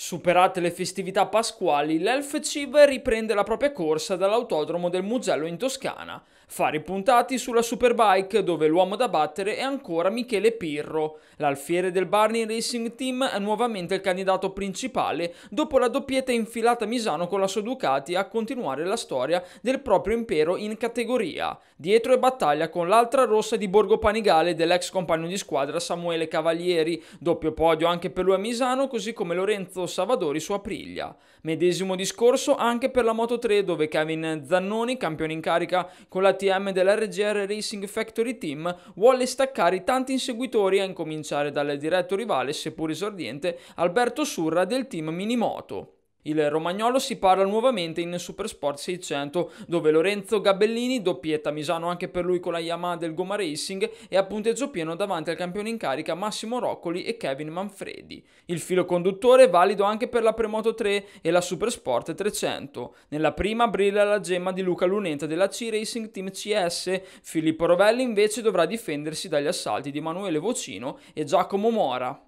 Superate le festività pasquali, l'Elf Civ riprende la propria corsa dall'autodromo del Mugello in Toscana. Fa ripuntati sulla Superbike, dove l'uomo da battere è ancora Michele Pirro. L'alfiere del Barney Racing Team è nuovamente il candidato principale, dopo la doppietta infilata a Misano con la sua Ducati a continuare la storia del proprio impero in categoria. Dietro è battaglia con l'altra rossa di Borgo Panigale dell'ex compagno di squadra Samuele Cavalieri, doppio podio anche per lui a Misano, così come Lorenzo Savadori su Aprilia. Medesimo discorso anche per la Moto 3 dove Kevin Zannoni, campione in carica con la TM dell'RGR Racing Factory Team, vuole staccare i tanti inseguitori a incominciare dal diretto rivale, seppur esordiente, Alberto Surra del team Minimoto. Il romagnolo si parla nuovamente in Supersport 600 dove Lorenzo Gabellini doppietta Misano anche per lui con la Yamaha del Goma Racing e a punteggio pieno davanti al campione in carica Massimo Roccoli e Kevin Manfredi. Il filo conduttore è valido anche per la Premoto 3 e la Supersport 300. Nella prima brilla la gemma di Luca Lunenta della C Racing Team CS, Filippo Rovelli invece dovrà difendersi dagli assalti di Emanuele Vocino e Giacomo Mora.